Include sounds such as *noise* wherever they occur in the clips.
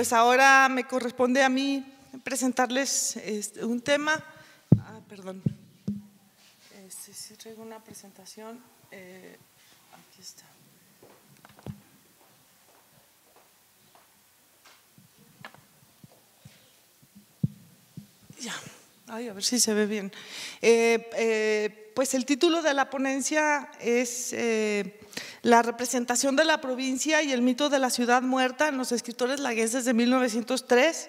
pues ahora me corresponde a mí presentarles este, un tema. Ah, perdón. Eh, si traigo una presentación. Eh, aquí está. Ya. Ay, a ver si se ve bien. Eh, pues el título de la ponencia es la representación de la provincia y el mito de la ciudad muerta en los escritores lagueses de 1903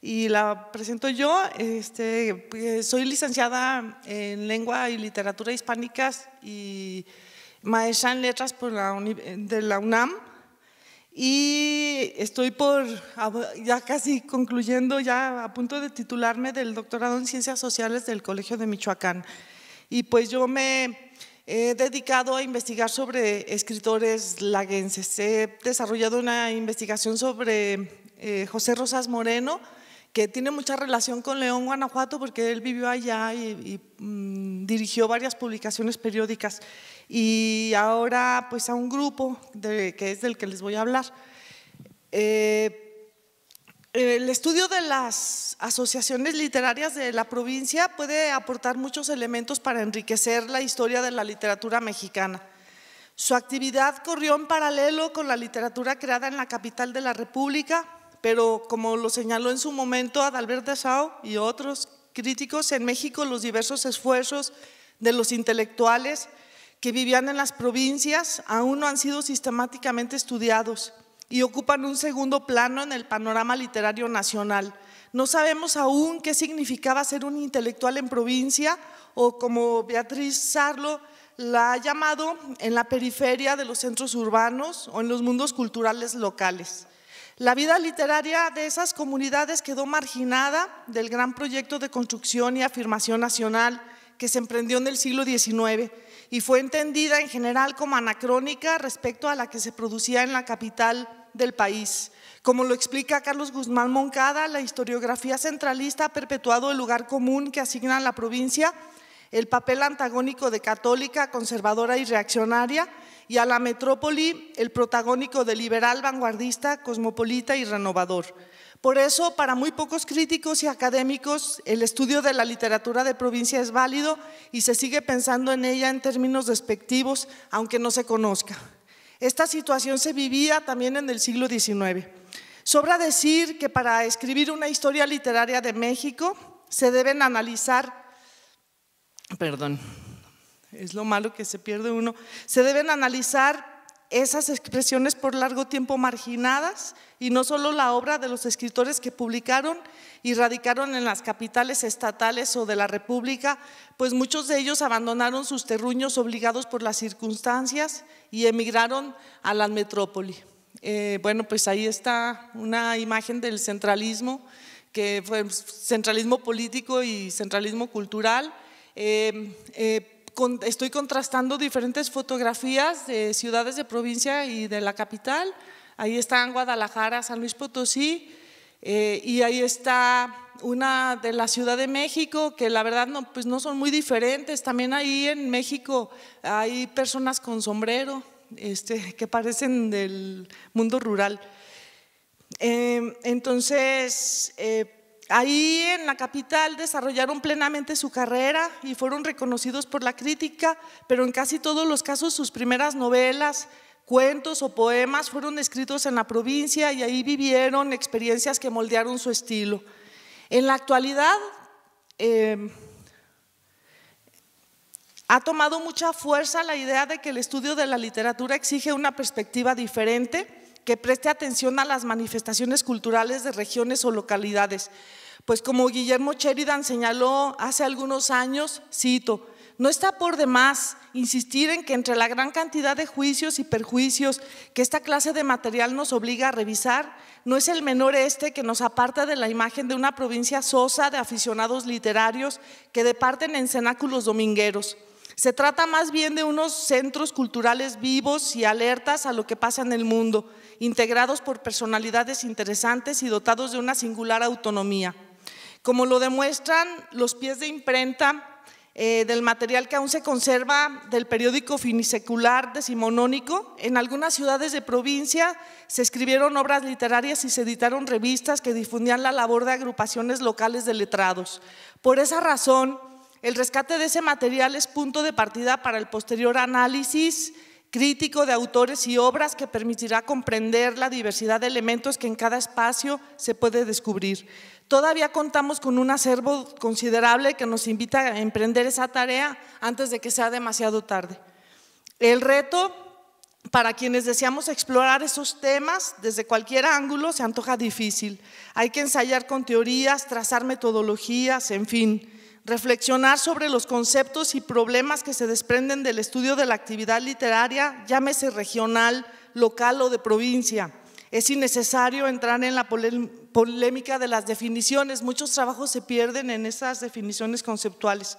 y la presento yo. Este, pues, soy licenciada en lengua y literatura hispánicas y maestra en letras por de la UNAM y estoy por ya casi concluyendo, ya a punto de titularme del doctorado en ciencias sociales del Colegio de Michoacán. Y pues yo me He dedicado a investigar sobre escritores laguenses. He desarrollado una investigación sobre eh, José Rosas Moreno, que tiene mucha relación con León, Guanajuato, porque él vivió allá y, mm, dirigió varias publicaciones periódicas. Y ahora, pues, a un grupo que es del que les voy a hablar. Eh, el estudio de las asociaciones literarias de la provincia puede aportar muchos elementos para enriquecer la historia de la literatura mexicana. Su actividad corrió en paralelo con la literatura creada en la capital de la República, pero como lo señaló en su momento Adalberto Sao y otros críticos en México, los diversos esfuerzos de los intelectuales que vivían en las provincias aún no han sido sistemáticamente estudiados y ocupan un segundo plano en el panorama literario nacional. No sabemos aún qué significaba ser un intelectual en provincia o como Beatriz Sarlo la ha llamado en la periferia de los centros urbanos o en los mundos culturales locales. La vida literaria de esas comunidades quedó marginada del gran proyecto de construcción y afirmación nacional que se emprendió en el siglo XIX y fue entendida en general como anacrónica respecto a la que se producía en la capital del país. Como lo explica Carlos Guzmán Moncada, la historiografía centralista ha perpetuado el lugar común que asigna a la provincia el papel antagónico de católica, conservadora y reaccionaria, y a la metrópoli el protagónico de liberal, vanguardista, cosmopolita y renovador. Por eso, para muy pocos críticos y académicos, el estudio de la literatura de provincia es válido y se sigue pensando en ella en términos despectivos, aunque no se conozca. Esta situación se vivía también en el siglo XIX. Sobra decir que para escribir una historia literaria de México se deben analizar, perdón, es lo malo que se pierde uno, se deben analizar esas expresiones por largo tiempo marginadas y no solo la obra de los escritores que publicaron y radicaron en las capitales estatales o de la República, pues muchos de ellos abandonaron sus terruños obligados por las circunstancias y emigraron a la metrópoli. Eh, bueno, pues ahí está una imagen del centralismo, que fue centralismo político y centralismo cultural. Eh, eh, estoy contrastando diferentes fotografías de ciudades de provincia y de la capital. Ahí están Guadalajara, San Luis Potosí, eh, y ahí está una de la Ciudad de México, que la verdad no, pues no son muy diferentes. También ahí en México hay personas con sombrero este, *laughs* que parecen del mundo rural. Eh, entonces, eh, ahí en la capital desarrollaron plenamente su carrera y fueron reconocidos por la crítica, pero en casi todos los casos sus primeras novelas, cuentos o poemas fueron escritos en la provincia y ahí vivieron experiencias que moldearon su estilo. En la actualidad em, ha tomado mucha fuerza la idea de que el estudio de la literatura exige una perspectiva diferente que preste atención a las manifestaciones culturales de regiones o localidades. Pues como Guillermo Sheridan señaló hace algunos años, cito, no está por demás insistir en que entre la gran cantidad de juicios y perjuicios que esta clase de material nos obliga a revisar, no es el menor este que nos aparta de la imagen de una provincia sosa de aficionados literarios que departen en cenáculos domingueros. Se trata más bien de unos centros culturales vivos y alertas a lo que pasa en el mundo, integrados por personalidades interesantes y dotados de una singular autonomía. Como lo demuestran los pies de imprenta eh, del material que aún se conserva del periódico finisecular decimonónico, en algunas ciudades de provincia se escribieron obras literarias y se editaron revistas que difundían la labor de agrupaciones locales de letrados. Por esa razón, el rescate de ese material es punto de partida para el posterior análisis crítico de autores y obras que permitirá comprender la diversidad de elementos que en cada espacio se puede descubrir. Todavía contamos con un acervo considerable que nos invita a emprender esa tarea antes de que sea demasiado tarde. El reto para quienes deseamos explorar esos temas desde cualquier ángulo se antoja difícil. Hay que ensayar con teorías, trazar metodologías, en fin reflexionar sobre los conceptos y problemas que se desprenden del estudio de la actividad literaria, llámese regional, local o de provincia. Es innecesario entrar en la polémica de las definiciones, muchos trabajos se pierden en esas definiciones conceptuales.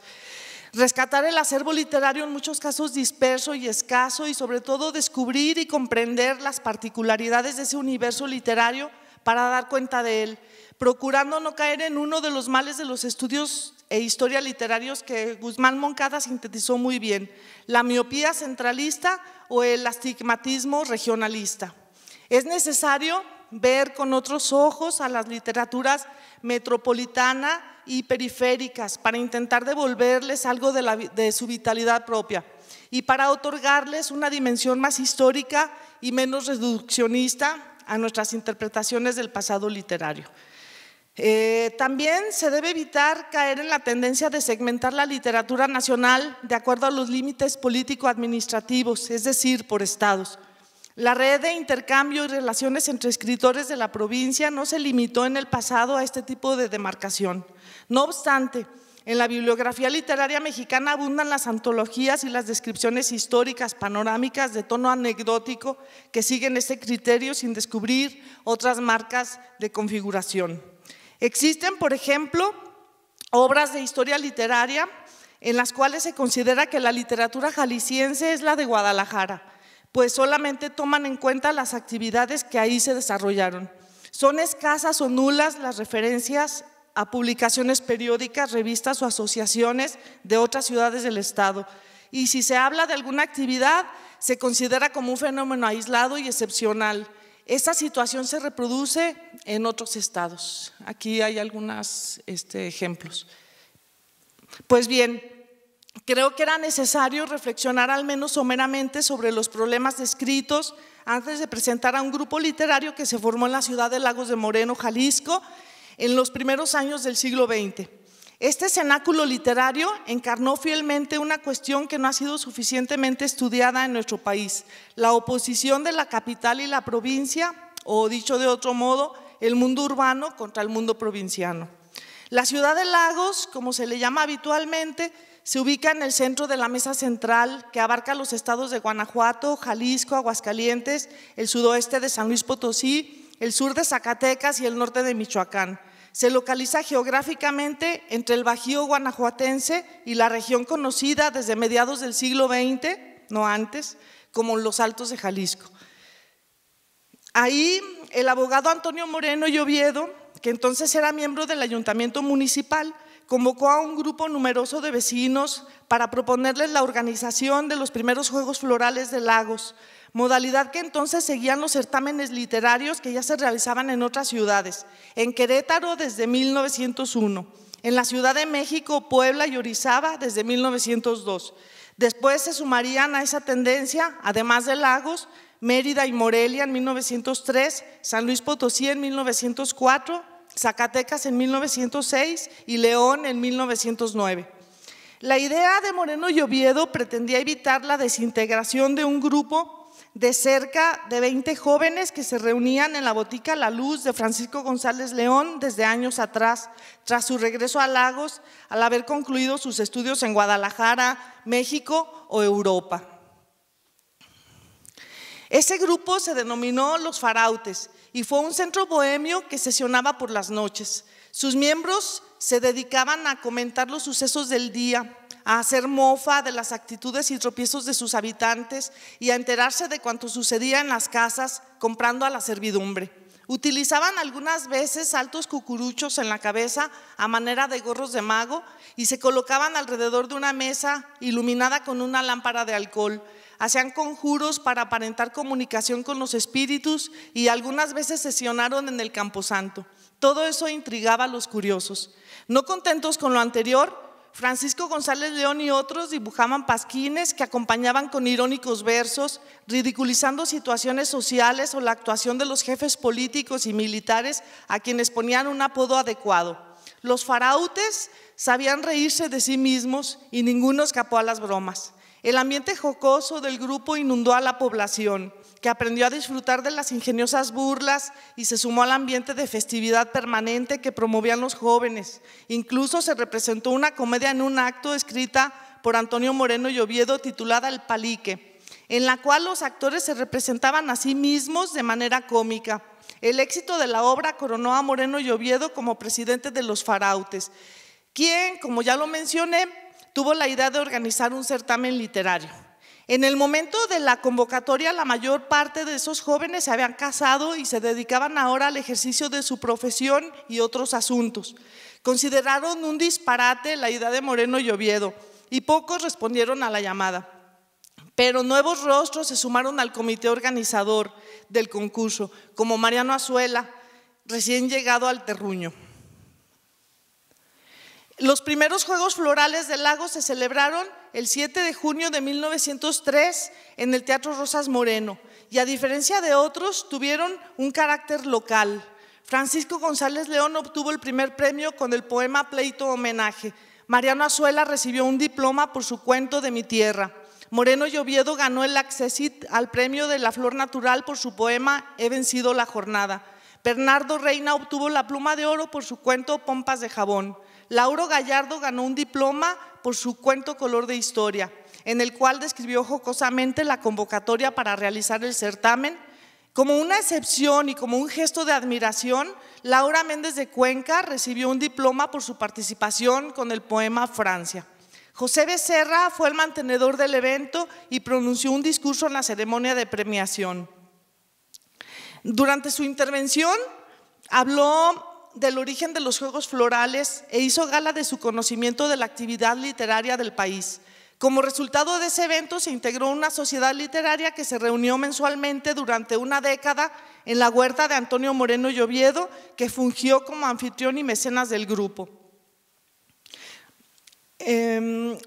Rescatar el acervo literario en muchos casos disperso y escaso y sobre todo descubrir y comprender las particularidades de ese universo literario para dar cuenta de él, procurando no caer en uno de los males de los estudios e historia literarios que Guzmán Moncada sintetizó muy bien, la miopía centralista o el astigmatismo regionalista. Es necesario ver con otros ojos a las literaturas metropolitana y periféricas para intentar devolverles algo de su vitalidad propia y para otorgarles una dimensión más histórica y menos reduccionista a nuestras interpretaciones del pasado literario. Eh, también se debe evitar caer en la tendencia de segmentar la literatura nacional de acuerdo a los límites político-administrativos, es decir, por estados. La red de intercambio y relaciones entre escritores de la provincia no se limitó en el pasado a este tipo de demarcación. No obstante, en la bibliografía literaria mexicana abundan las antologías y las descripciones históricas, panorámicas, de tono anecdótico, que siguen este criterio sin descubrir otras marcas de configuración. Existen, por ejemplo, obras de historia literaria en las cuales se considera que la literatura jalisciense es la de Guadalajara, pues solamente toman en cuenta las actividades que ahí se desarrollaron. Son escasas o nulas las referencias a publicaciones periódicas, revistas o asociaciones de otras ciudades del Estado. Y si se habla de alguna actividad, se considera como un fenómeno aislado y excepcional. Esta situación se reproduce en otros estados. Aquí hay algunos este, ejemplos. Pues bien, creo que era necesario reflexionar al menos someramente sobre los problemas descritos antes de presentar a un grupo literario que se formó en la ciudad de Lagos de Moreno, Jalisco, en los primeros años del siglo XX. Este cenáculo literario encarnó fielmente una cuestión que no ha sido suficientemente estudiada en nuestro país, la oposición de la capital y la provincia, o dicho de otro modo, el mundo urbano contra el mundo provinciano. La ciudad de Lagos, como se le llama habitualmente, se ubica en el centro de la mesa central que abarca los estados de Guanajuato, Jalisco, Aguascalientes, el sudoeste de San Luis Potosí, el sur de Zacatecas y el norte de Michoacán. Se localiza geográficamente entre el Bajío guanajuatense y la región conocida desde mediados del siglo XX, no antes, como los Altos de Jalisco. Ahí el abogado Antonio Moreno y que entonces era miembro del ayuntamiento municipal, convocó a un grupo numeroso de vecinos para proponerles la organización de los primeros Juegos Florales de Lagos, modalidad que entonces seguían los certámenes literarios que ya se realizaban en otras ciudades, en Querétaro desde 1901, en la Ciudad de México, Puebla y Orizaba desde 1902. Después se sumarían a esa tendencia, además de Lagos, Mérida y Morelia en 1903, San Luis Potosí en 1904, Zacatecas en 1906 y León en 1909. La idea de Moreno y pretendía evitar la desintegración de un grupo de cerca de 20 jóvenes que se reunían en la botica La Luz de Francisco González León desde años atrás, tras su regreso a Lagos al haber concluido sus estudios en Guadalajara, México o Europa. Ese grupo se denominó Los Farautes y fue un centro bohemio que sesionaba por las noches. Sus miembros se dedicaban a comentar los sucesos del día, a hacer mofa de las actitudes y tropiezos de sus habitantes y a enterarse de cuanto sucedía en las casas comprando a la servidumbre. Utilizaban algunas veces altos cucuruchos en la cabeza a manera de gorros de mago y se colocaban alrededor de una mesa iluminada con una lámpara de alcohol. Hacían conjuros para aparentar comunicación con los espíritus y algunas veces sesionaron en el camposanto. Todo eso intrigaba a los curiosos. No contentos con lo anterior, Francisco González León y otros dibujaban pasquines que acompañaban con irónicos versos, ridiculizando situaciones sociales o la actuación de los jefes políticos y militares a quienes ponían un apodo adecuado. Los farautes sabían reírse de sí mismos y ninguno escapó a las bromas. El ambiente jocoso del grupo inundó a la población que aprendió a disfrutar de las ingeniosas burlas y se sumó al ambiente de festividad permanente que promovían los jóvenes. Incluso se representó una comedia en un acto escrita por Antonio Moreno Lloviedo, titulada El Palique, en la cual los actores se representaban a sí mismos de manera cómica. El éxito de la obra coronó a Moreno Lloviedo como presidente de los farautes, quien, como ya lo mencioné, tuvo la idea de organizar un certamen literario. En el momento de la convocatoria, la mayor parte de esos jóvenes se habían casado y se dedicaban ahora al ejercicio de su profesión y otros asuntos. Consideraron un disparate la idea de Moreno y Oviedo y pocos respondieron a la llamada. Pero nuevos rostros se sumaron al comité organizador del concurso, como Mariano Azuela, recién llegado al terruño. Los primeros Juegos Florales del Lago se celebraron el 7 de junio de 1903 en el Teatro Rosas Moreno y a diferencia de otros tuvieron un carácter local. Francisco González León obtuvo el primer premio con el poema Pleito Homenaje. Mariano Azuela recibió un diploma por su cuento de mi tierra. Moreno Lloviedo ganó el accesit al premio de la Flor Natural por su poema He vencido la jornada. Bernardo Reina obtuvo la pluma de oro por su cuento Pompas de jabón. Lauro Gallardo ganó un diploma por su cuento Color de Historia, en el cual describió jocosamente la convocatoria para realizar el certamen. Como una excepción y como un gesto de admiración, Laura Méndez de Cuenca recibió un diploma por su participación con el poema Francia. José Becerra fue el mantenedor del evento y pronunció un discurso en la ceremonia de premiación. Durante su intervención habló del origen de los Juegos Florales e hizo gala de su conocimiento de la actividad literaria del país. Como resultado de ese evento se integró una sociedad literaria que se reunió mensualmente durante una década en la huerta de Antonio Moreno Lloviedo, que fungió como anfitrión y mecenas del grupo. Em,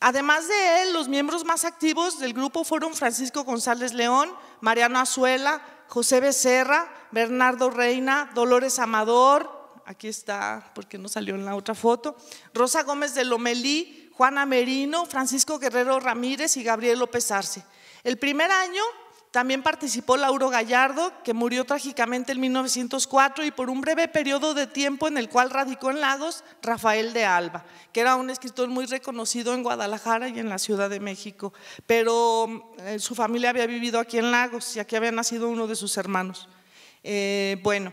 además de él, los miembros más activos del grupo fueron Francisco González León, Mariano Azuela, José Becerra, Bernardo Reina, Dolores Amador, aquí está, porque no salió en la otra foto, Rosa Gómez de Lomelí, Juana Merino, Francisco Guerrero Ramírez y Gabriel López Arce. El primer año también participó Lauro Gallardo, que murió trágicamente en 1904 y por un breve periodo de tiempo en el cual radicó en Lagos Rafael de Alba, que era un escritor muy reconocido en Guadalajara y en la Ciudad de México, pero eh, su familia había vivido aquí en Lagos y aquí había nacido uno de sus hermanos. Eh, bueno.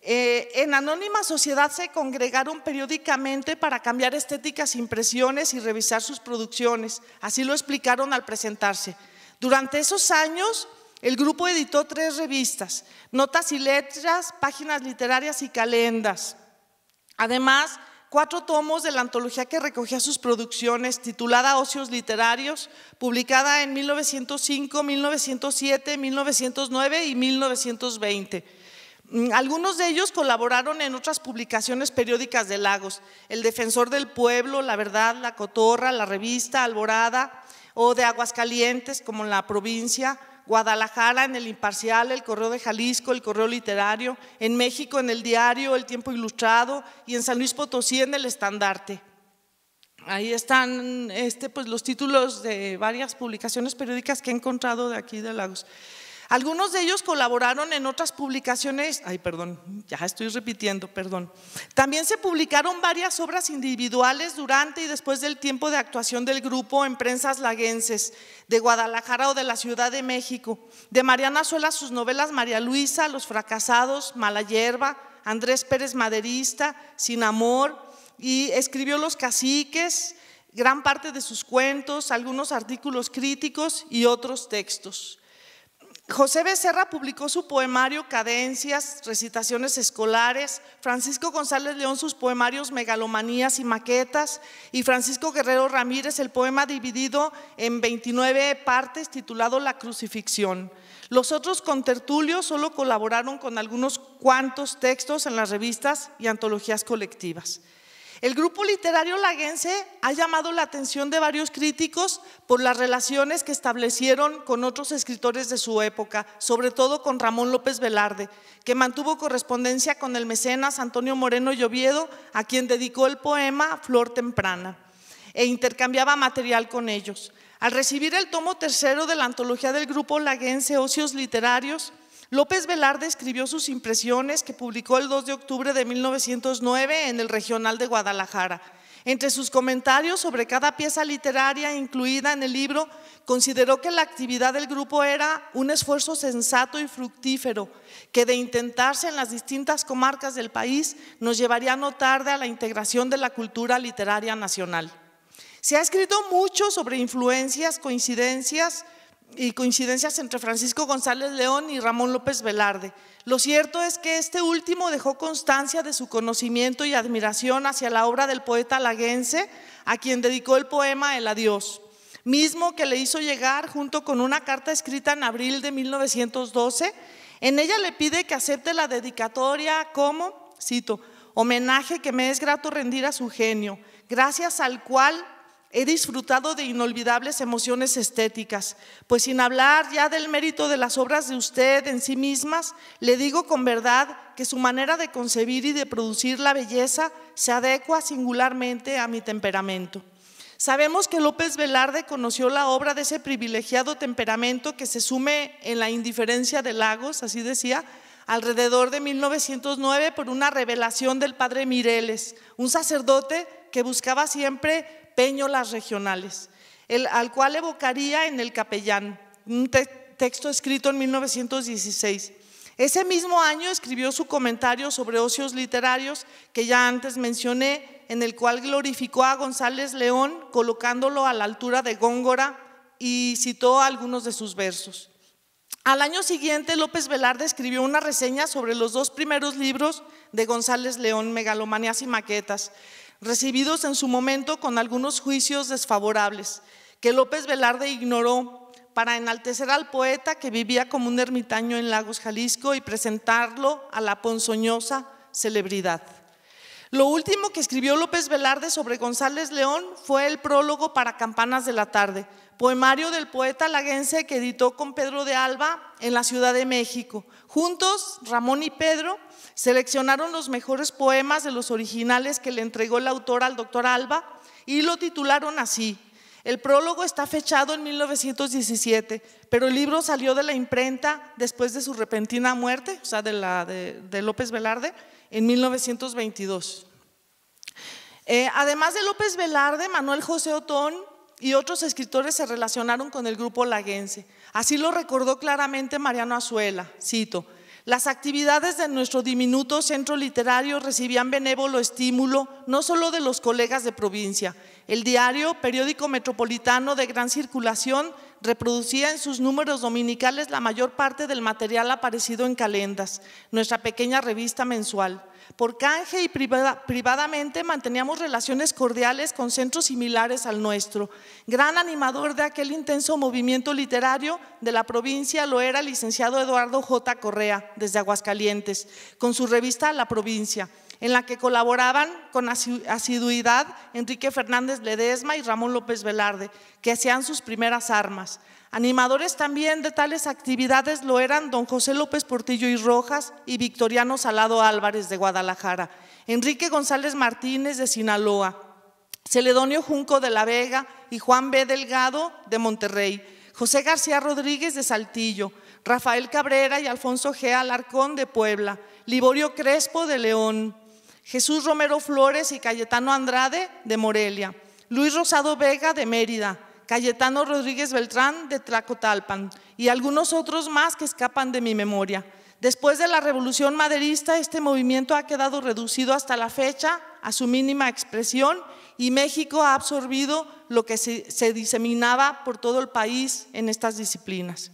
Eh, en Anónima Sociedad se congregaron periódicamente para cambiar estéticas, impresiones y revisar sus producciones. Así lo explicaron al presentarse. Durante esos años, el grupo editó tres revistas, Notas y Letras, Páginas Literarias y Calendas. Además, cuatro tomos de la antología que recogía sus producciones, titulada Ocios Literarios, publicada en 1905, 1907, 1909 y 1920. Mm, algunos de ellos colaboraron en otras publicaciones periódicas de Lagos, El Defensor del Pueblo, La Verdad, La Cotorra, La Revista, Alborada, o de Aguascalientes, como la provincia, Guadalajara en el Imparcial, el Correo de Jalisco, el Correo Literario, en México en el Diario, el Tiempo Ilustrado y en San Luis Potosí en el Estandarte. Ahí están este, pues, los títulos de varias publicaciones periódicas que he encontrado de aquí de Lagos. Algunos de ellos colaboraron en otras publicaciones, ay perdón, ya estoy repitiendo, perdón. También se publicaron varias obras individuales durante y después del tiempo de actuación del grupo en prensas laguenses de Guadalajara o de la Ciudad de México. De Mariana Suela sus novelas María Luisa, Los fracasados, Mala hierba, Andrés Pérez Maderista, Sin amor y escribió Los caciques, gran parte de sus cuentos, algunos artículos críticos y otros textos. José Becerra publicó su poemario Cadencias, recitaciones escolares, Francisco González León sus poemarios Megalomanías y Maquetas, y Francisco Guerrero Ramírez el poema dividido en 29 partes titulado La Crucifixión. Los otros contertulios solo colaboraron con algunos cuantos textos en las revistas y antologías colectivas. El grupo literario laguense ha llamado la atención de varios críticos por las relaciones que establecieron con otros escritores de su época, sobre todo con Ramón López Velarde, que mantuvo correspondencia con el mecenas Antonio Moreno Lloviedo, a quien dedicó el poema Flor Temprana, e intercambiaba material con ellos. Al recibir el tomo tercero de la antología del grupo laguense Ocios Literarios, López Velarde escribió sus impresiones que publicó el 2 de octubre de 1909 en el Regional de Guadalajara. Entre sus comentarios sobre cada pieza literaria incluida en el libro, consideró que la actividad del grupo era un esfuerzo sensato y fructífero, que de intentarse en las distintas comarcas del país nos llevaría no tarde a la integración de la cultura literaria nacional. Se ha escrito mucho sobre influencias, coincidencias, y coincidencias entre Francisco González León y Ramón López Velarde. Lo cierto es que este último dejó constancia de su conocimiento y admiración hacia la obra del poeta laguense, a quien dedicó el poema El Adiós, mismo que le hizo llegar junto con una carta escrita en abril de 1912. En ella le pide que acepte la dedicatoria como, cito, homenaje que me es grato rendir a su genio, gracias al cual he disfrutado de inolvidables emociones estéticas, pues sin hablar ya del mérito de las obras de usted en sí mismas, le digo con verdad que su manera de concebir y de producir la belleza se adecua singularmente a mi temperamento. Sabemos que López Velarde conoció la obra de ese privilegiado temperamento que se sume en la indiferencia de Lagos, así decía, alrededor de 1909 por una revelación del padre Mireles, un sacerdote que buscaba siempre Peño las regionales, al cual evocaría en El Capellán, un texto escrito en 1916. Ese mismo año escribió su comentario sobre ocios literarios que ya antes mencioné, en el cual glorificó a González León colocándolo a la altura de Góngora y citó algunos de sus versos. Al año siguiente, López Velarde escribió una reseña sobre los dos primeros libros de González León, Megalomanías y Maquetas, recibidos en su momento con algunos juicios desfavorables, que López Velarde ignoró para enaltecer al poeta que vivía como un ermitaño en Lagos, Jalisco, y presentarlo a la ponzoñosa celebridad. Lo último que escribió López Velarde sobre González León fue el prólogo para Campanas de la Tarde, poemario del poeta laguense que editó con Pedro de Alba en la Ciudad de México. Juntos, Ramón y Pedro Seleccionaron los mejores poemas de los originales que le entregó el autor al doctor Alba y lo titularon así. El prólogo está fechado en 1917, pero el libro salió de la imprenta después de su repentina muerte, o sea, de, López Velarde, en 1922. Eh, además de López Velarde, Manuel José Otón y otros escritores se relacionaron con el grupo laguense. Así lo recordó claramente Mariano Azuela, cito, las actividades de nuestro diminuto centro literario recibían benévolo estímulo no solo de los colegas de provincia. El diario, periódico metropolitano de gran circulación, reproducía en sus números dominicales la mayor parte del material aparecido en Calendas, nuestra pequeña revista mensual. Por canje y privadamente manteníamos relaciones cordiales con centros similares al nuestro. Gran animador de aquel intenso movimiento literario de la provincia lo era el licenciado Eduardo J. Correa, desde Aguascalientes, con su revista La Provincia en la que colaboraban con asiduidad Enrique Fernández Ledesma y Ramón López Velarde, que hacían sus primeras armas. Animadores también de tales actividades lo eran don José López Portillo y Rojas y Victoriano Salado Álvarez de Guadalajara, Enrique González Martínez de Sinaloa, Celedonio Junco de la Vega y Juan B. Delgado de Monterrey, José García Rodríguez de Saltillo, Rafael Cabrera y Alfonso G. Alarcón de Puebla, Liborio Crespo de León, Jesús Romero Flores y Cayetano Andrade de Morelia, Luis Rosado Vega de Mérida, Cayetano Rodríguez Beltrán de Tracotalpan y algunos otros más que escapan de mi memoria. Después de la revolución maderista, este movimiento ha quedado reducido hasta la fecha a su mínima expresión y México ha absorbido lo que se, se, diseminaba por todo el país en estas disciplinas.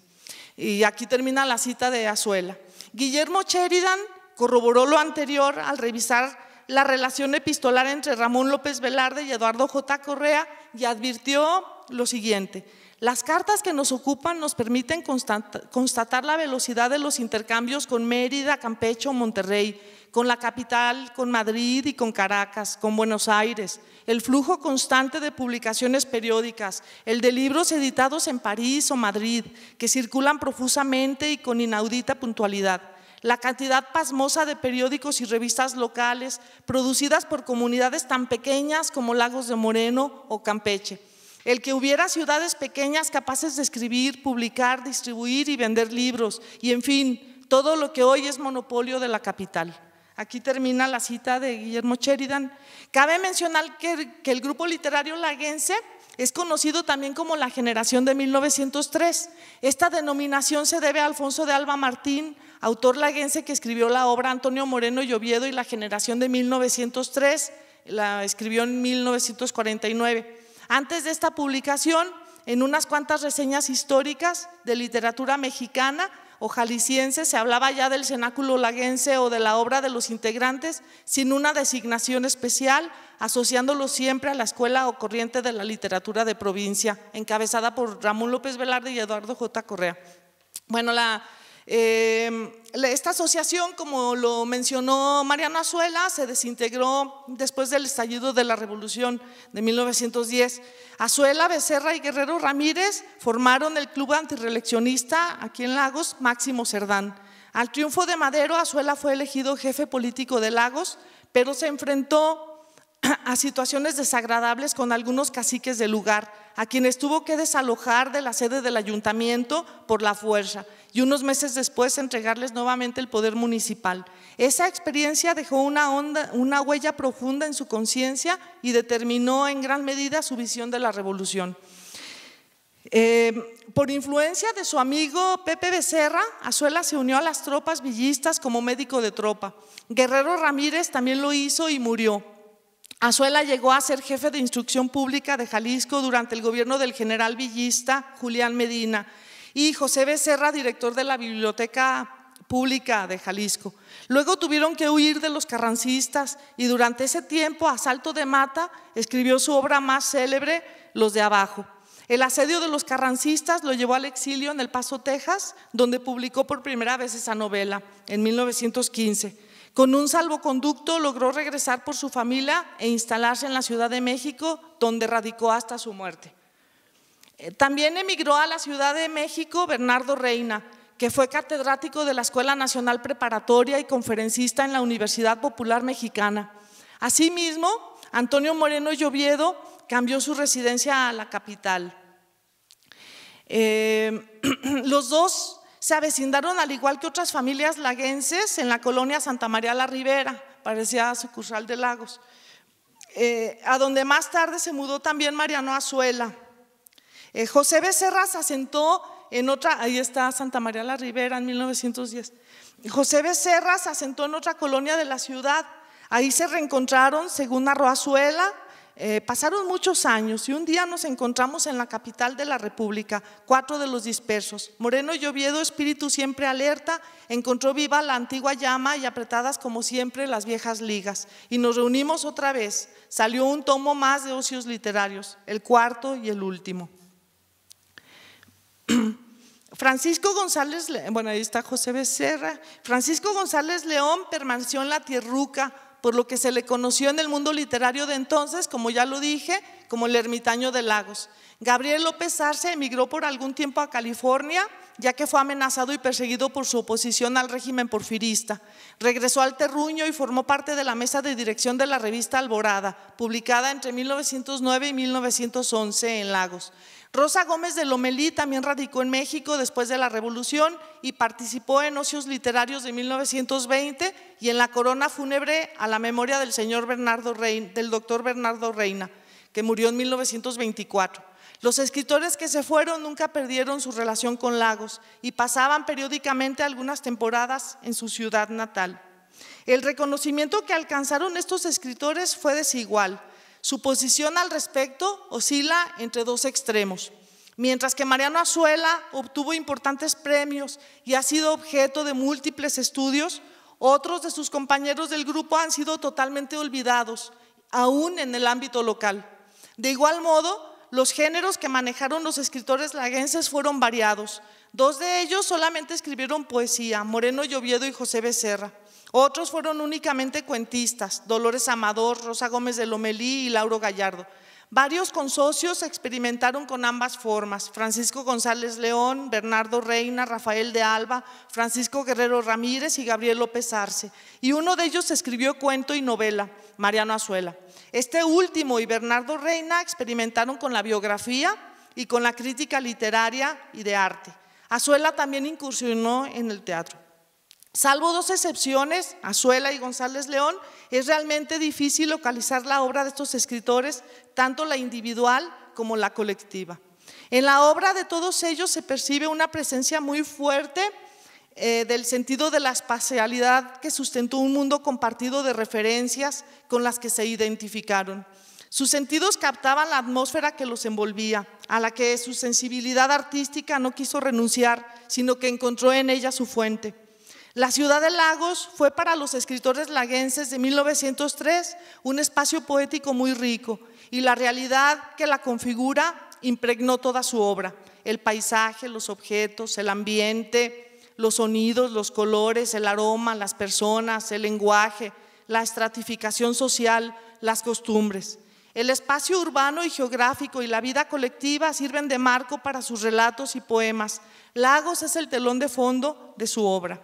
Y aquí termina la cita de Azuela. Guillermo Sheridan corroboró lo anterior al revisar la relación epistolar entre Ramón López Velarde y Eduardo J. Correa y advirtió lo siguiente. Las cartas que nos ocupan nos permiten constatar la velocidad de los intercambios con Mérida, Campeche o Monterrey, con la capital, con Madrid y con Caracas, con Buenos Aires, el flujo constante de publicaciones periódicas, el de libros editados en París o Madrid, que circulan profusamente y con inaudita puntualidad, la cantidad pasmosa de periódicos y revistas locales producidas por comunidades tan pequeñas como Lagos de Moreno o Campeche el que hubiera ciudades pequeñas capaces de escribir, publicar, distribuir y vender libros, y en fin, todo lo que hoy es monopolio de la capital. Aquí termina la cita de Guillermo Sheridan. Cabe mencionar que, el grupo literario laguense es conocido también como la generación de 1903. Esta denominación se debe a Alfonso de Alba Martín, autor laguense que escribió la obra Antonio Moreno y y la generación de 1903, la escribió en 1949. Antes de esta publicación, en unas cuantas reseñas históricas de literatura mexicana o jalisciense se hablaba ya del cenáculo laguense o de la obra de los integrantes sin una designación especial, asociándolo siempre a la escuela o corriente de la literatura de provincia, encabezada por Ramón López Velarde y Eduardo J. Correa. Bueno, la Em, esta asociación, como lo mencionó Mariano Azuela, se desintegró después del estallido de la Revolución de 1910. Azuela, Becerra y Guerrero Ramírez formaron el club antireeleccionista aquí en Lagos, Máximo Cerdán. Al triunfo de Madero, Azuela fue elegido jefe político de Lagos, pero se enfrentó a situaciones desagradables con algunos caciques del lugar, a quienes tuvo que desalojar de la sede del ayuntamiento por la fuerza y unos meses después entregarles nuevamente el poder municipal. Esa experiencia dejó una, huella profunda en su conciencia y determinó en gran medida su visión de la revolución. Eh, por influencia de su amigo Pepe Becerra, Azuela se unió a las tropas villistas como médico de tropa. Guerrero Ramírez también lo hizo y murió. Azuela llegó a ser jefe de instrucción pública de Jalisco durante el gobierno del general villista Julián Medina y José Becerra, director de la Biblioteca Pública de Jalisco. Luego tuvieron que huir de los carrancistas y durante ese tiempo, a salto de Mata, escribió su obra más célebre, Los de Abajo. El asedio de los carrancistas lo llevó al exilio en El Paso, Texas, donde publicó por primera vez esa novela en 1915. Con un salvoconducto logró regresar por su familia e instalarse en la Ciudad de México, donde radicó hasta su muerte. Eh, también emigró a la Ciudad de México Bernardo Reina, que fue catedrático de la Escuela Nacional Preparatoria y conferencista en la Universidad Popular Mexicana. Asimismo, Antonio Moreno Lloviedo cambió su residencia a la capital. Eh, *clears throat* los dos se avecindaron al igual que otras familias laguenses en la colonia Santa María la Ribera, parecía sucursal de Lagos, eh, a donde más tarde se mudó también Mariano Azuela. Eh, José Becerra se asentó en otra, ahí está Santa María la Ribera en 1910. José Becerra se asentó en otra colonia de la ciudad. Ahí se reencontraron, según arroazuela Azuela, eh, pasaron muchos años y un día nos encontramos en la capital de la República, cuatro de los dispersos. Moreno lloviedo, espíritu siempre alerta, encontró viva la antigua llama y apretadas como siempre las viejas ligas. Y nos reunimos otra vez. Salió un tomo más de ocios literarios, el cuarto y el último. *clears throat* Francisco González, bueno ahí está José Becerra, Francisco González León permaneció en la tierruca por lo que se le conoció en el mundo literario de entonces, como ya lo dije, como el ermitaño de Lagos. Gabriel López Arce emigró por algún tiempo a California ya que fue amenazado y perseguido por su oposición al régimen porfirista. Regresó al terruño y formó parte de la mesa de dirección de la revista Alborada, publicada entre 1909 y 1911 en Lagos. Rosa Gómez de Lomelí también radicó en México después de la Revolución y participó en Ocios Literarios de 1920 y en la corona fúnebre a la memoria del señor Bernardo del doctor Bernardo Reina, que murió en 1924. Los escritores que se fueron nunca perdieron su relación con Lagos y pasaban periódicamente algunas temporadas en su ciudad natal. El reconocimiento que alcanzaron estos escritores fue desigual. Su posición al respecto oscila entre dos extremos. Mientras que Mariano Azuela obtuvo importantes premios y ha sido objeto de múltiples estudios, otros de sus compañeros del grupo han sido totalmente olvidados, aún en el ámbito local. De igual modo, los géneros que manejaron los escritores laguenses fueron variados. Dos de ellos solamente escribieron poesía, Moreno Lloviedo y José Becerra. Otros fueron únicamente cuentistas, Dolores Amador, Rosa Gómez de Lomelí y Lauro Gallardo. Varios consocios experimentaron con ambas formas, Francisco González León, Bernardo Reina, Rafael de Alba, Francisco Guerrero Ramírez y Gabriel López Arce. Y uno de ellos escribió cuento y novela, Mariano Azuela. Este último y Bernardo Reina experimentaron con la biografía y con la crítica literaria y de arte. Azuela también incursionó en el teatro. Salvo dos excepciones, Azuela y González León, es realmente difícil localizar la obra de estos escritores, tanto la individual como la colectiva. En la obra de todos ellos se percibe una presencia muy fuerte eh, del sentido de la espacialidad que sustentó un mundo compartido de referencias con las que se identificaron. Sus sentidos captaban la atmósfera que los envolvía, a la que su sensibilidad artística no quiso renunciar, sino que encontró en ella su fuente. La ciudad de Lagos fue para los escritores laguenses de 1903 un espacio poético muy rico y la realidad que la configura impregnó toda su obra, el paisaje, los objetos, el ambiente, los sonidos, los colores, el aroma, las personas, el lenguaje, la estratificación social, las costumbres. El espacio urbano y geográfico y la vida colectiva sirven de marco para sus relatos y poemas. Lagos es el telón de fondo de su obra.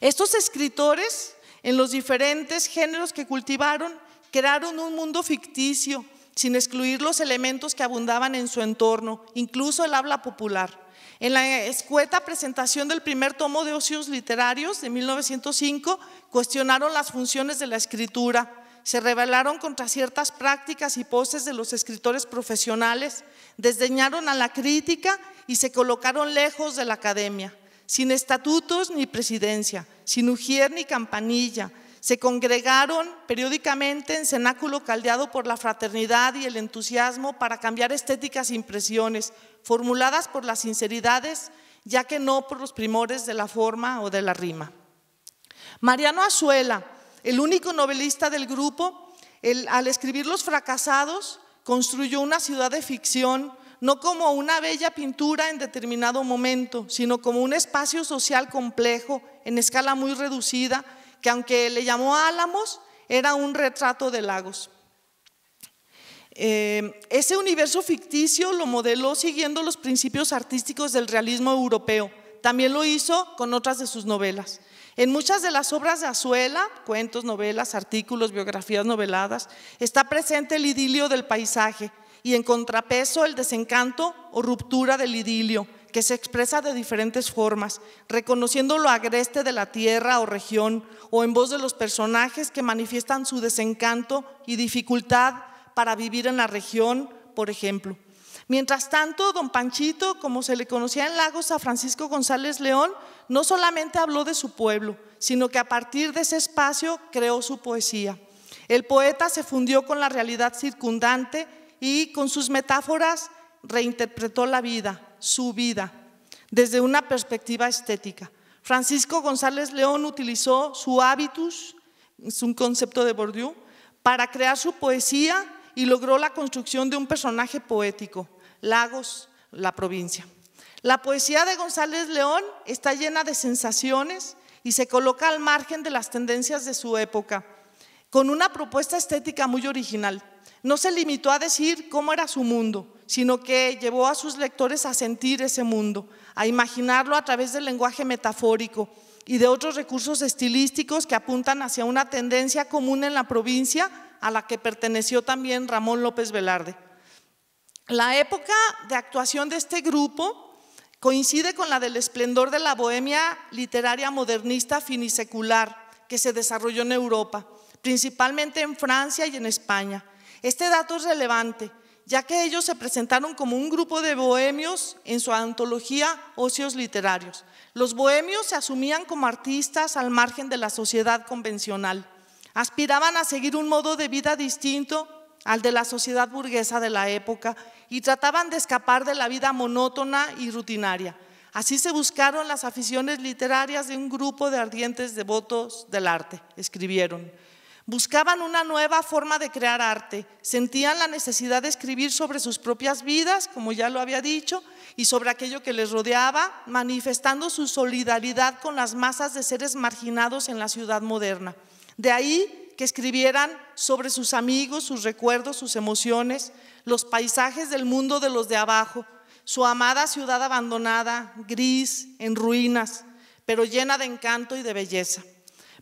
Estos escritores, en los diferentes géneros que cultivaron, crearon un mundo ficticio, sin excluir los elementos que abundaban en su entorno, incluso el habla popular. En la escueta presentación del primer tomo de Ocios Literarios de 1905, cuestionaron las funciones de la escritura, se rebelaron contra ciertas prácticas y poses de los escritores profesionales, desdeñaron a la crítica y se colocaron lejos de la academia, sin estatutos ni presidencia, sin ujier ni campanilla, se congregaron periódicamente en cenáculo caldeado por la fraternidad y el entusiasmo para cambiar estéticas e impresiones, formuladas por las sinceridades, ya que no por los primores de la forma o de la rima. Mariano Azuela, el único novelista del grupo, al escribir Los fracasados, construyó una ciudad de ficción, no como una bella pintura en determinado momento, sino como un espacio social complejo, en escala muy reducida, que aunque le llamó Álamos, era un retrato de Lagos. Eh, ese universo ficticio lo modeló siguiendo los principios artísticos del realismo europeo. También lo hizo con otras de sus novelas. En muchas de las obras de Azuela, cuentos, novelas, artículos, biografías noveladas, está presente el idilio del paisaje y en contrapeso el desencanto o ruptura del idilio que se expresa de diferentes formas, reconociendo lo agreste de la tierra o región, o en voz de los personajes que manifiestan su desencanto y dificultad para vivir en la región, por ejemplo. Mientras tanto, don Panchito, como se le conocía en Lagos a Francisco González León, no solamente habló de su pueblo, sino que a partir de ese espacio creó su poesía. El poeta se fundió con la realidad circundante y con sus metáforas reinterpretó la vida, su vida desde una perspectiva estética. Francisco González León utilizó su hábitus, es un concepto de Bourdieu, para crear su poesía y logró la construcción de un personaje poético, Lagos, la provincia. La poesía de González León está llena de sensaciones y se coloca al margen de las tendencias de su época, con una propuesta estética muy original. No se limitó a decir cómo era su mundo, sino que llevó a sus lectores a sentir ese mundo, a imaginarlo a través del lenguaje metafórico y de otros recursos estilísticos que apuntan hacia una tendencia común en la provincia a la que perteneció también Ramón López Velarde. La época de actuación de este grupo coincide con la del esplendor de la bohemia literaria modernista finisecular que se desarrolló en Europa, principalmente en Francia y en España. Este dato es relevante, ya que ellos se presentaron como un grupo de bohemios en su antología Ocios Literarios. Los bohemios se asumían como artistas al margen de la sociedad convencional. Aspiraban a seguir un modo de vida distinto al de la sociedad burguesa de la época y trataban de escapar de la vida monótona y rutinaria. Así se buscaron las aficiones literarias de un grupo de ardientes devotos del arte, escribieron. Buscaban una nueva forma de crear arte, sentían la necesidad de escribir sobre sus propias vidas, como ya lo había dicho, y sobre aquello que les rodeaba, manifestando su solidaridad con las masas de seres marginados en la ciudad moderna. De ahí que escribieran sobre sus amigos, sus recuerdos, sus emociones, los paisajes del mundo de los de abajo, su amada ciudad abandonada, gris, en ruinas, pero llena de encanto y de belleza.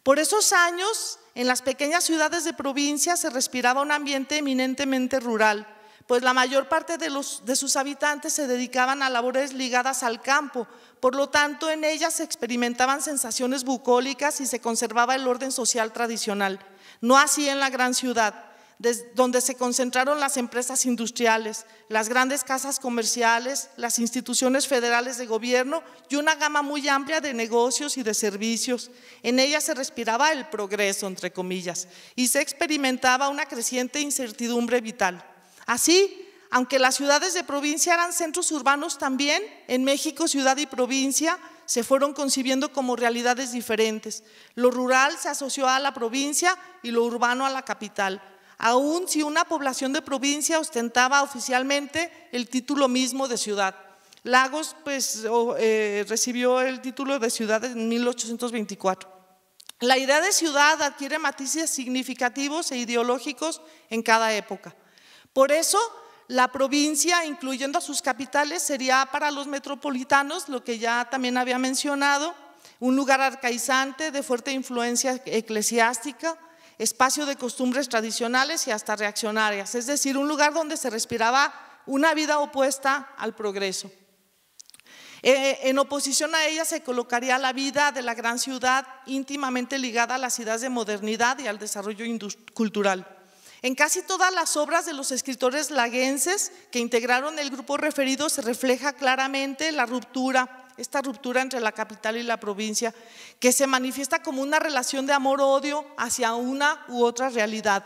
Por esos años en las pequeñas ciudades de provincia se respiraba un ambiente eminentemente rural, pues la mayor parte de, de sus habitantes se dedicaban a labores ligadas al campo, por lo tanto en ellas se experimentaban sensaciones bucólicas y se conservaba el orden social tradicional, no así en la gran ciudad donde se concentraron las empresas industriales, las grandes casas comerciales, las instituciones federales de gobierno y una gama muy amplia de negocios y de servicios. En ella se respiraba el progreso, entre comillas, y se experimentaba una creciente incertidumbre vital. Así, aunque las ciudades de provincia eran centros urbanos también, en México ciudad y provincia se fueron concibiendo como realidades diferentes. Lo rural se asoció a la provincia y lo urbano a la capital aun si una población de provincia ostentaba oficialmente el título mismo de ciudad. Lagos pues, eh, recibió el título de ciudad en 1824. La idea de ciudad adquiere matices significativos e ideológicos en cada época. Por eso, la provincia, incluyendo a sus capitales, sería para los metropolitanos, lo que ya también había mencionado, un lugar arcaizante de fuerte influencia eclesiástica, espacio de costumbres tradicionales y hasta reaccionarias, es decir, un lugar donde se respiraba una vida opuesta al progreso. Eh, en oposición a ella se colocaría la vida de la gran ciudad íntimamente ligada a las ideas de modernidad y al desarrollo cultural. En casi todas las obras de los escritores laguenses que integraron el grupo referido se refleja claramente la ruptura esta ruptura entre la capital y la provincia, que se manifiesta como una relación de amor-odio hacia una u otra realidad.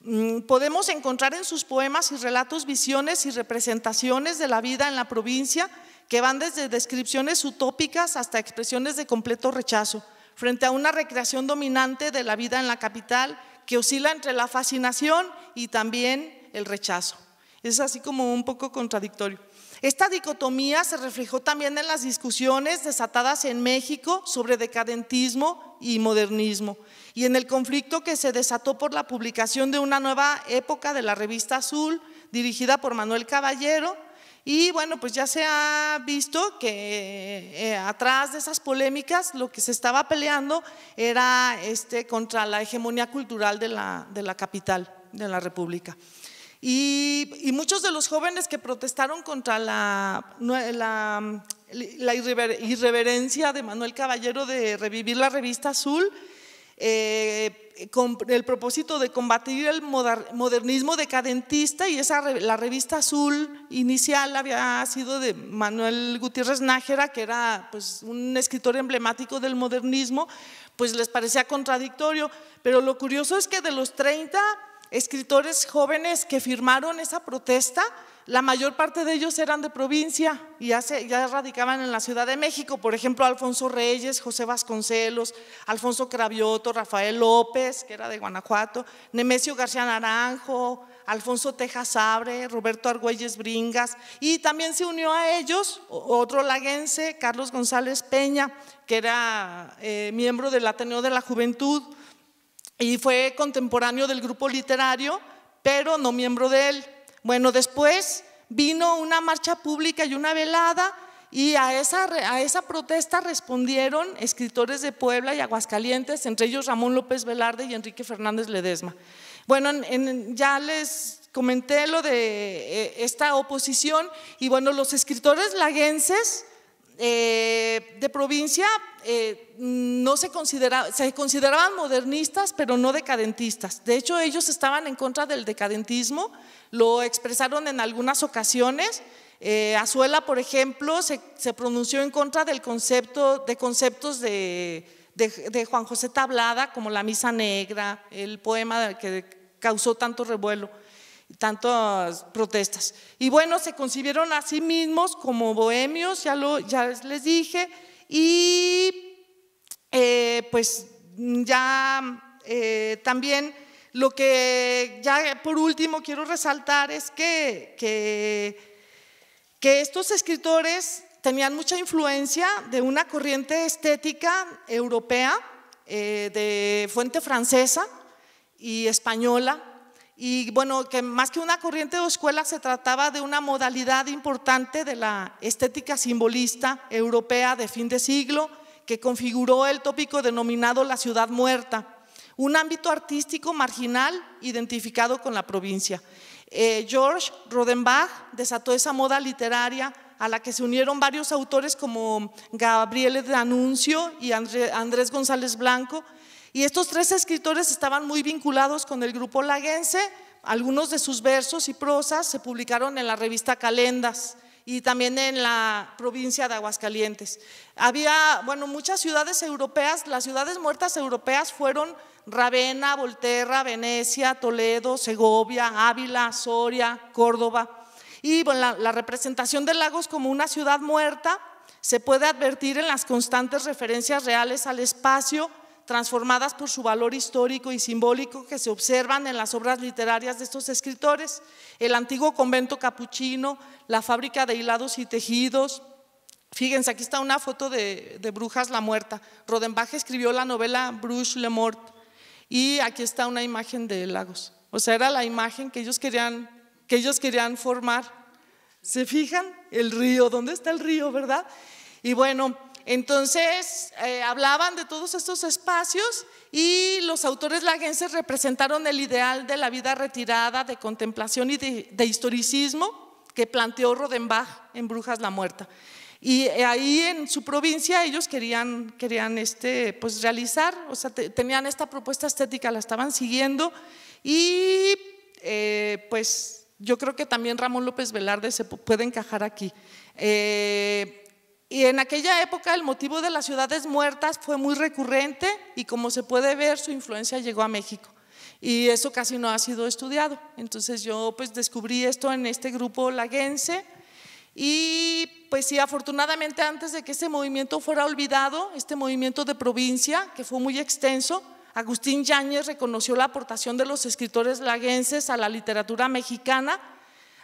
Mm, podemos encontrar en sus poemas y relatos visiones y representaciones de la vida en la provincia que van desde descripciones utópicas hasta expresiones de completo rechazo, frente a una recreación dominante de la vida en la capital que oscila entre la fascinación y también el rechazo. Es así como un poco contradictorio. Esta dicotomía se reflejó también en las discusiones desatadas en México sobre decadentismo y modernismo y en el conflicto que se desató por la publicación de una nueva época de la revista Azul dirigida por Manuel Caballero y bueno, pues ya se ha visto que eh, eh, atrás de esas polémicas lo que se estaba peleando era este, contra la hegemonía cultural de la, de la capital de la República. Y, muchos de los jóvenes que protestaron contra la, la, irreverencia de Manuel Caballero de revivir la revista Azul, eh, con el propósito de combatir el modernismo decadentista y esa, la revista azul inicial había sido de Manuel Gutiérrez Nájera, que era pues, un escritor emblemático del modernismo, pues les parecía contradictorio, pero lo curioso es que de los 30 escritores jóvenes que firmaron esa protesta, la mayor parte de ellos eran de provincia y ya, radicaban en la Ciudad de México. Por ejemplo, Alfonso Reyes, José Vasconcelos, Alfonso Cravioto, Rafael López, que era de Guanajuato, Nemesio García Naranjo, Alfonso Tejas Abre, Roberto Argüelles Bringas. Y también se unió a ellos otro laguense, Carlos González Peña, que era eh, miembro del Ateneo de la Juventud y fue contemporáneo del grupo literario, pero no miembro de él. Bueno, después vino una marcha pública y una velada y a esa, a esa protesta respondieron escritores de Puebla y Aguascalientes, entre ellos Ramón López Velarde y Enrique Fernández Ledesma. Bueno, ya les comenté lo de eh, esta oposición y bueno, los escritores laguenses eh, de provincia eh, no se, consideraban modernistas, pero no decadentistas. De hecho, ellos estaban en contra del decadentismo, lo expresaron en algunas ocasiones. Eh, Azuela, por ejemplo, se, pronunció en contra del concepto, de conceptos de Juan José Tablada, como la misa negra, el poema que causó tanto revuelo tantas protestas. Y bueno, se concibieron a sí mismos como bohemios, ya, les dije, y eh, pues ya eh, también lo que ya por último quiero resaltar es que, que, estos escritores tenían mucha influencia de una corriente estética europea, eh, de fuente francesa y española, y bueno, que más que una corriente de escuela se trataba de una modalidad importante de la estética simbolista europea de fin de siglo que configuró el tópico denominado la ciudad muerta, un ámbito artístico marginal identificado con la provincia. Eh, George Rodenbach desató esa moda literaria a la que se unieron varios autores como Gabriel de Anuncio y Andrés González Blanco, y estos tres escritores estaban muy vinculados con el grupo laguense. Algunos de sus versos y prosas se publicaron en la revista Calendas y también en la provincia de Aguascalientes. Había, bueno, muchas ciudades europeas, las ciudades muertas europeas fueron Ravenna, Volterra, Venecia, Toledo, Segovia, Ávila, Soria, Córdoba. Y bueno, la, la representación de Lagos como una ciudad muerta se puede advertir en las constantes referencias reales al espacio, transformadas por su valor histórico y simbólico que se observan en las obras literarias de estos escritores, el antiguo convento capuchino, la fábrica de hilados y tejidos. Fíjense, aquí está una foto de, Brujas la Muerta. Rodenbach escribió la novela Bruges le Mort y aquí está una imagen de Lagos. O sea, era la imagen que ellos querían, que ellos querían formar. ¿Se fijan? El río, ¿dónde está el río, verdad? Y bueno, entonces, eh, hablaban de todos estos espacios y los autores laguenses representaron el ideal de la vida retirada, de contemplación y de, historicismo que planteó Rodenbach en Brujas la Muerta. Y eh, ahí en su provincia ellos querían, querían este, pues realizar, o sea, tenían esta propuesta estética, la estaban siguiendo y eh, pues yo creo que también Ramón López Velarde se puede encajar aquí. Y en aquella época el motivo de las ciudades muertas fue muy recurrente y como se puede ver su influencia llegó a México. Y eso casi no ha sido estudiado. Entonces yo pues descubrí esto en este grupo laguense y pues sí, afortunadamente antes de que ese movimiento fuera olvidado, este movimiento de provincia que fue muy extenso, Agustín Yáñez reconoció la aportación de los escritores laguenses a la literatura mexicana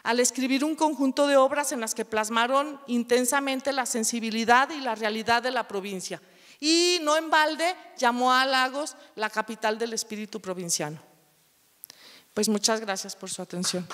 al escribir un conjunto de obras en las que plasmaron intensamente la sensibilidad y la realidad de la provincia. Y no en balde llamó a Lagos la capital del espíritu provinciano. Pues muchas gracias por su atención.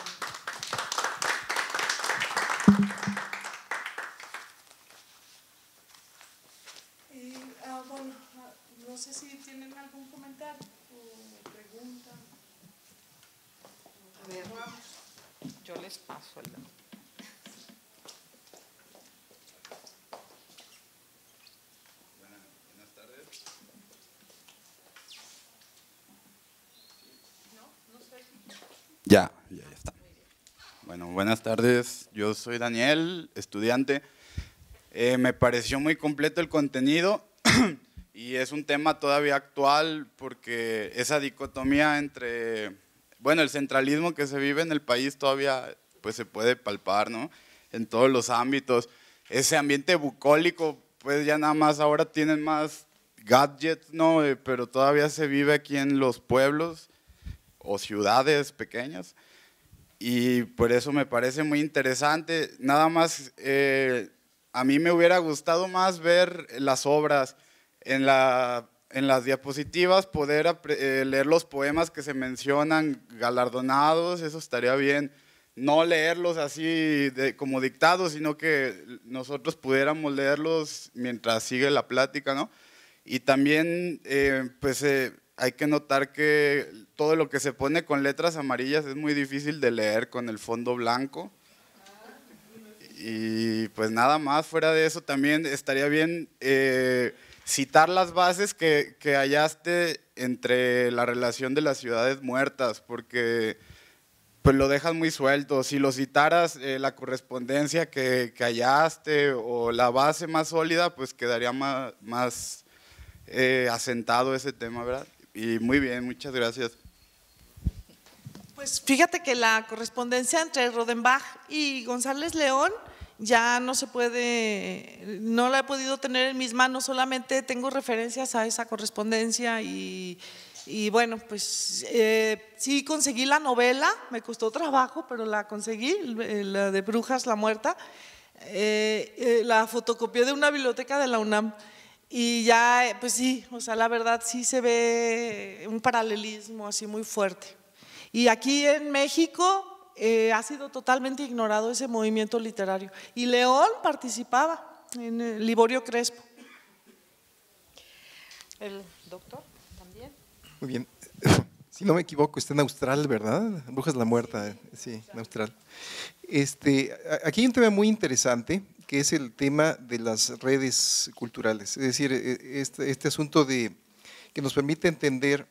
Ya, ya, ya está. Bueno, buenas tardes. Yo soy Daniel, estudiante. Eh, me pareció muy completo el contenido *clears throat* y es un tema todavía actual porque esa dicotomía entre bueno, el centralismo que se vive en el país todavía pues se puede palpar, ¿no? En todos los ámbitos. Ese ambiente bucólico, pues ya nada más ahora tienen más gadgets, ¿no? Eh, pero todavía se vive aquí en los pueblos o ciudades pequeñas. Y por eso me parece muy interesante. Nada más, eh, a mí me hubiera gustado más ver las obras en la en las diapositivas poder eh, leer los poemas que se mencionan galardonados, eso estaría bien. No leerlos así como dictados, sino que nosotros pudiéramos leerlos mientras sigue la plática, ¿no? Y también, eh, pues, eh, hay que notar que todo lo que se pone con letras amarillas es muy difícil de leer con el fondo blanco. Y pues nada más, fuera de eso también estaría bien citar las bases que, hallaste entre la relación de las ciudades muertas, porque pues lo dejas muy suelto. Si lo citaras, eh, la correspondencia que, hallaste o la base más sólida, pues quedaría más, eh, asentado ese tema, ¿verdad? Y muy bien, muchas gracias. Pues fíjate que la correspondencia entre Rodenbach y González León ya no se puede, no la he podido tener en mis manos, solamente tengo referencias a esa correspondencia y, bueno, pues eh, sí conseguí la novela, me costó trabajo, pero la conseguí, eh, la de Brujas la Muerta, eh, la fotocopié de una biblioteca de la UNAM. Y ya, pues sí, o sea, la verdad sí se ve un paralelismo así muy fuerte. Y aquí en México, eh, ha sido totalmente ignorado ese movimiento literario. Y León participaba en eh, Liborio Crespo. El doctor también. Muy bien. *coughs* Si no me equivoco, está en Austral, ¿verdad? Brujas la Muerta, sí, en Austral. Este, aquí hay un tema muy interesante que es el tema de las redes culturales, es decir, e, e, este, este asunto de que nos permite entender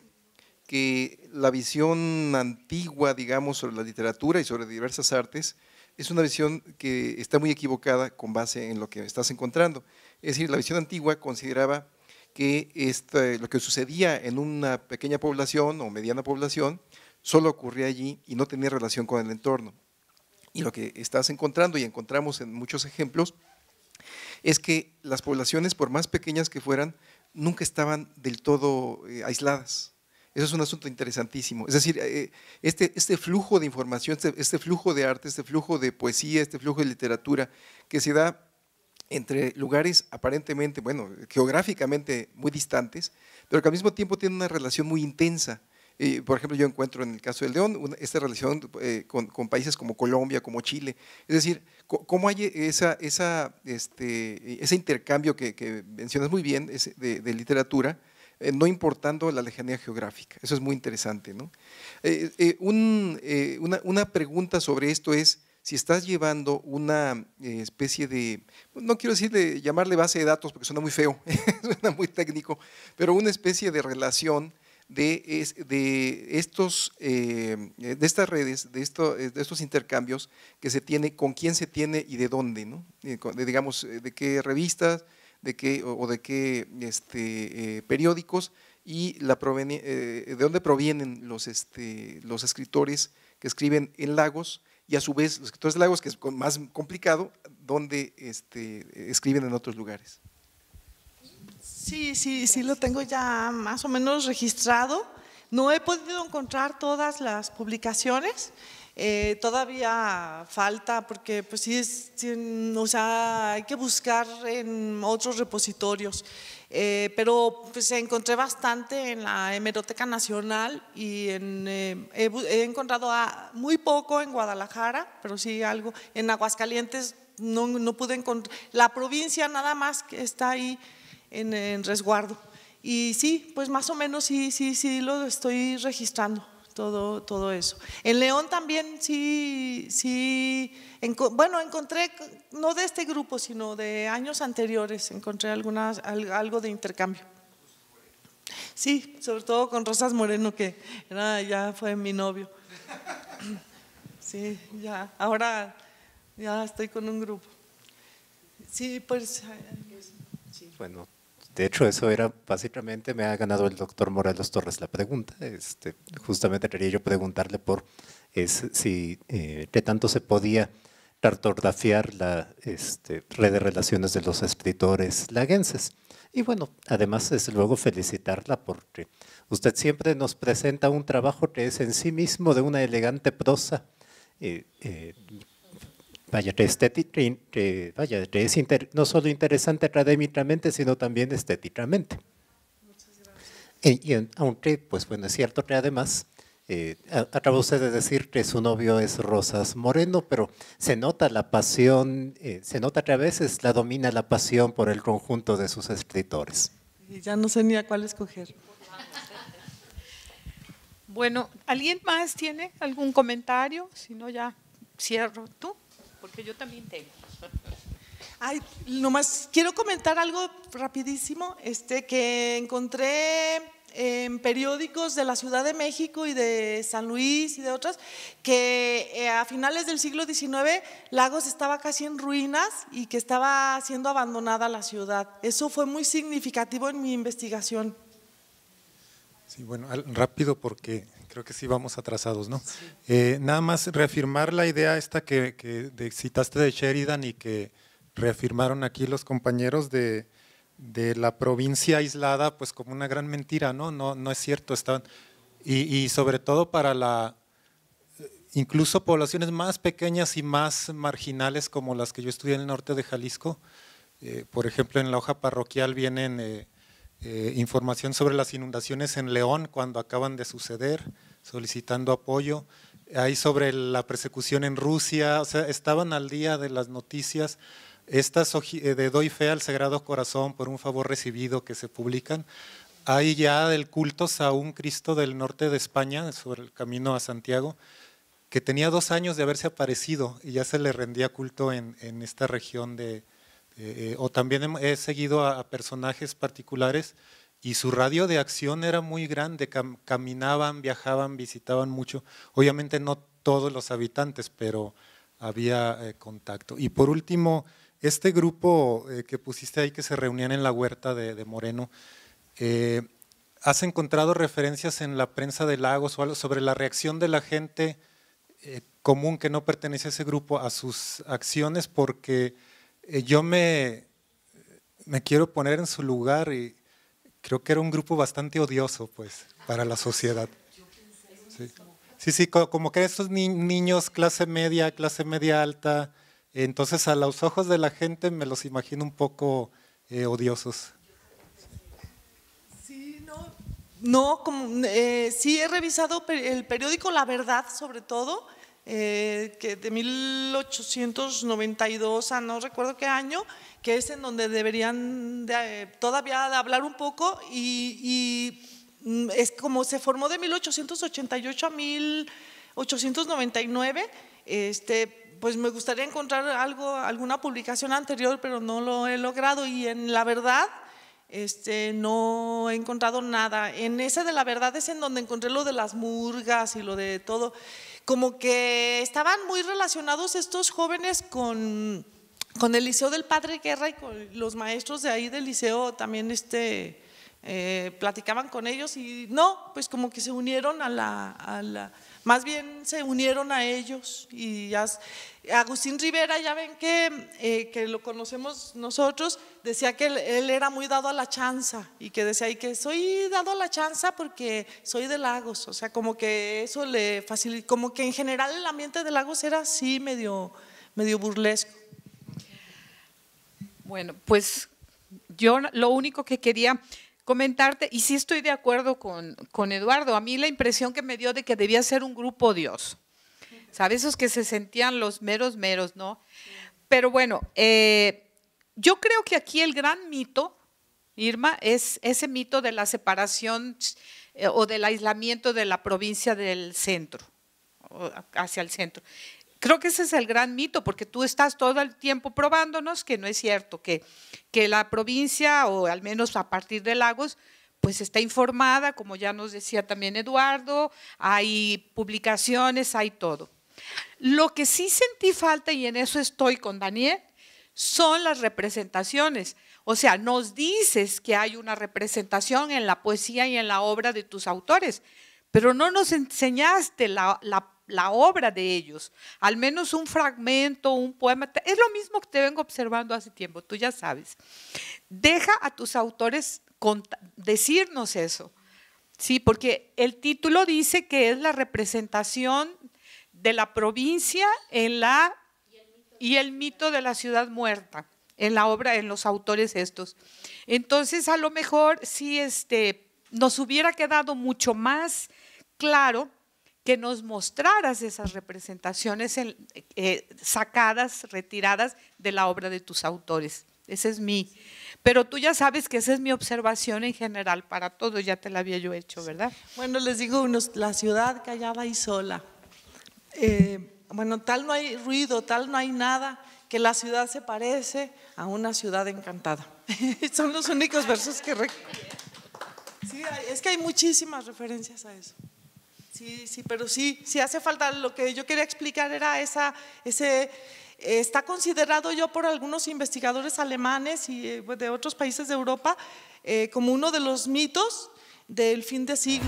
que la visión antigua, digamos, sobre la literatura y sobre diversas artes, es una visión que está muy equivocada con base en lo que estás encontrando. Es decir, la visión antigua consideraba que lo que sucedía en una pequeña población o mediana población solo ocurría allí y no tenía relación con el entorno. Y lo que estás encontrando y encontramos en muchos ejemplos es que las poblaciones, por más pequeñas que fueran, nunca estaban del todo eh, aisladas eso es un asunto interesantísimo. Es decir, eh, este, este, flujo de información, este, este, flujo de arte, este flujo de poesía, este flujo de literatura que se da entre lugares aparentemente, bueno, geográficamente muy distantes, pero que al mismo tiempo tiene una relación muy intensa. Eh, por ejemplo, yo encuentro en el caso del León esta relación eh, con, países como Colombia, como Chile. Es decir, ¿cómo hay este, ese intercambio que, mencionas muy bien de, de literatura? Eh, no importando la lejanía geográfica. Eso es muy interesante. Eh, eh, una, pregunta sobre esto es si estás llevando una especie de, no quiero decir de llamarle base de datos porque suena muy feo, *laughs* suena muy técnico, pero una especie de relación de, de, estos, de estas redes, de, esto, de, estos intercambios que se tiene, con quién se tiene y de dónde, ¿no? digamos, de qué revistas, de qué o de qué este, eh, periódicos y eh, de dónde provienen los, este, los escritores que escriben en Lagos y a su vez los escritores de Lagos, que es más complicado, dónde este, escriben en otros lugares. Sí, sí, sí lo tengo ya más o menos registrado. No he podido encontrar todas las publicaciones, eh, todavía falta porque pues sí, o sea, hay que buscar en otros repositorios, eh, pero pues encontré bastante en la Hemeroteca Nacional y eh, he, encontrado muy poco en Guadalajara, pero sí algo, en Aguascalientes no, no pude encontrar, la provincia nada más que está ahí en, en resguardo. Y sí, pues más o menos sí, sí, sí lo estoy registrando todo, todo eso. En León también sí, sí, bueno, encontré, no de este grupo, sino de años anteriores, encontré algunas, algo de intercambio. Sí, sobre todo con Rosas Moreno, que ya fue mi novio. *laughs* Sí, ya, ahora ya estoy con un grupo. Sí, pues... pues bueno, de hecho, eso era básicamente me ha ganado el doctor Morelos Torres la pregunta. Este, justamente quería yo preguntarle por es, si eh, qué tanto se podía cartografiar la este, red de relaciones de los escritores laguenses. Y bueno, además es luego felicitarla porque usted siempre nos presenta un trabajo que es en sí mismo de una elegante prosa eh, eh, Vaya, te, vaya, es no solo interesante académicamente, sino también estéticamente. Y, aunque, pues bueno, es cierto que además, eh, usted de decir que su novio es Rosas Moreno, pero se nota la pasión, eh, se nota que a veces la domina la pasión por el conjunto de sus escritores. ya no sé ni a cuál escoger. Bueno, ¿alguien más tiene algún comentario? Si no, ya cierro. ¿Tú? porque yo también tengo. Ay, nomás quiero comentar algo rapidísimo, este, que encontré en periódicos de la Ciudad de México y de San Luis y de otras, que eh, a finales del siglo XIX Lagos estaba casi en ruinas y que estaba siendo abandonada la ciudad. Eso fue muy significativo en mi investigación. Sí, bueno, rápido porque Creo que sí vamos atrasados, ¿no? Eh, nada más reafirmar la idea esta que, que de, citaste de Sheridan y que reafirmaron aquí los compañeros de, la provincia aislada, pues como una gran mentira, ¿no? No, no es cierto. Están, y, sobre todo para la incluso poblaciones más pequeñas y más marginales como las que yo estudié en el norte de Jalisco. Eh, por ejemplo, en la hoja parroquial vienen eh, información sobre las inundaciones en León cuando acaban de suceder solicitando apoyo. Ahí sobre la persecución en Rusia, o sea, estaban al día de las noticias. Estas eh, de Doy Fe al Sagrado Corazón por un favor recibido que se publican. Hay ya del culto a un Cristo del norte de España, sobre el camino a Santiago, que tenía dos años de haberse aparecido y ya se le rendía culto en, en esta región de, eh, o también he, seguido a, personajes particulares y su radio de acción era muy grande, caminaban, viajaban, visitaban mucho. Obviamente no todos los habitantes, pero había eh, contacto. Y por último, este grupo eh, que pusiste ahí que se reunían en la huerta de, Moreno, eh, ¿has encontrado referencias en la prensa de Lagos o algo sobre la reacción de la gente común que no pertenece a ese grupo a sus acciones? Porque yo me, me quiero poner en su lugar y creo que era un grupo bastante odioso, pues, para la sociedad. Sí, sí, como que esos niños clase media, clase media alta, entonces a los ojos de la gente me los imagino un poco eh, odiosos. Sí, no, no eh, sí he revisado el periódico La Verdad, sobre todo, eh, que de 1892 a no recuerdo qué año, que es en donde deberían eh, todavía hablar un poco y, mm, es como se formó de 1888 a 1899, este, pues me gustaría encontrar algo, alguna publicación anterior, pero no lo he logrado y en la verdad este, no he encontrado nada. En ese de la verdad es en donde encontré lo de las murgas y lo de todo. Como que estaban muy relacionados estos jóvenes con con el Liceo del Padre Guerra y con los maestros de ahí del liceo también este, eh, platicaban con ellos y no, pues como que se unieron a la, más bien se unieron a ellos y ya, Agustín Rivera, ya ven que, eh, que lo conocemos nosotros, decía que él, era muy dado a la chanza y que decía y que soy dado a la chanza porque soy de Lagos, o sea, como que eso le facilitó, como que en general el ambiente de Lagos era así medio, medio burlesco. Bueno, pues yo lo único que quería comentarte, y sí estoy de acuerdo con, Eduardo, a mí la impresión que me dio de que debía ser un grupo Dios, ¿sabes? Esos que se sentían los meros, meros, ¿no? Pero bueno, eh, yo creo que aquí el gran mito, Irma, es ese mito de la separación eh, o del aislamiento de la provincia del centro, hacia el centro. Creo que ese es el gran mito, porque tú estás todo el tiempo probándonos que no es cierto, que, que la provincia, o al menos a partir de Lagos, pues está informada, como ya nos decía también Eduardo, hay publicaciones, hay todo. Lo que sí sentí falta, y en eso estoy con Daniel, son las representaciones. O sea, nos dices que hay una representación en la poesía y en la obra de tus autores, pero no nos enseñaste la, la, la obra de ellos, al menos un fragmento, un poema. Es lo mismo que te vengo observando hace tiempo, tú ya sabes. Deja a tus autores decirnos eso, ¿sí? Porque el título dice que es la representación de la provincia en la, y el mito de la ciudad muerta en la obra, en los autores estos. Entonces, a lo mejor si este, nos hubiera quedado mucho más claro que nos mostraras esas representaciones eh, sacadas, retiradas de la obra de tus autores. Ese es mi. Pero tú ya sabes que esa es mi observación en general para todo, ya te la había yo hecho, ¿verdad? Bueno, les digo unos, la ciudad callada y sola. Eh, bueno, tal no hay ruido, tal no hay nada, que la ciudad se parece a una ciudad encantada. *laughs* Son los únicos versos que... Sí, es que hay muchísimas referencias a eso. Sí, sí, pero sí, sí hace falta. Lo que yo quería explicar era esa, ese, eh, está considerado yo por algunos investigadores alemanes y eh, pues, de otros países de Europa eh, como uno de los mitos del fin De siglo.